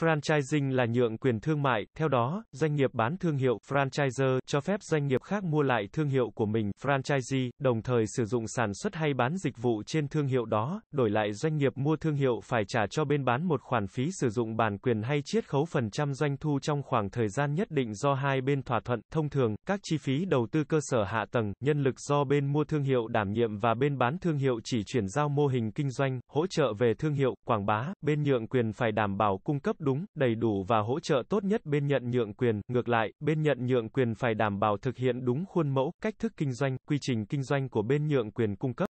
Franchising là nhượng quyền thương mại, theo đó, doanh nghiệp bán thương hiệu franchiser cho phép doanh nghiệp khác mua lại thương hiệu của mình franchisee, đồng thời sử dụng sản xuất hay bán dịch vụ trên thương hiệu đó, đổi lại doanh nghiệp mua thương hiệu phải trả cho bên bán một khoản phí sử dụng bản quyền hay chiết khấu phần trăm doanh thu trong khoảng thời gian nhất định do hai bên thỏa thuận. Thông thường, các chi phí đầu tư cơ sở hạ tầng, nhân lực do bên mua thương hiệu đảm nhiệm và bên bán thương hiệu chỉ chuyển giao mô hình kinh doanh, hỗ trợ về thương hiệu, quảng bá, bên nhượng quyền phải đảm bảo cung cấp đúng, đầy đủ và hỗ trợ tốt nhất bên nhận nhượng quyền. Ngược lại, bên nhận nhượng quyền phải đảm bảo thực hiện đúng khuôn mẫu, cách thức kinh doanh, quy trình kinh doanh của bên nhượng quyền cung cấp.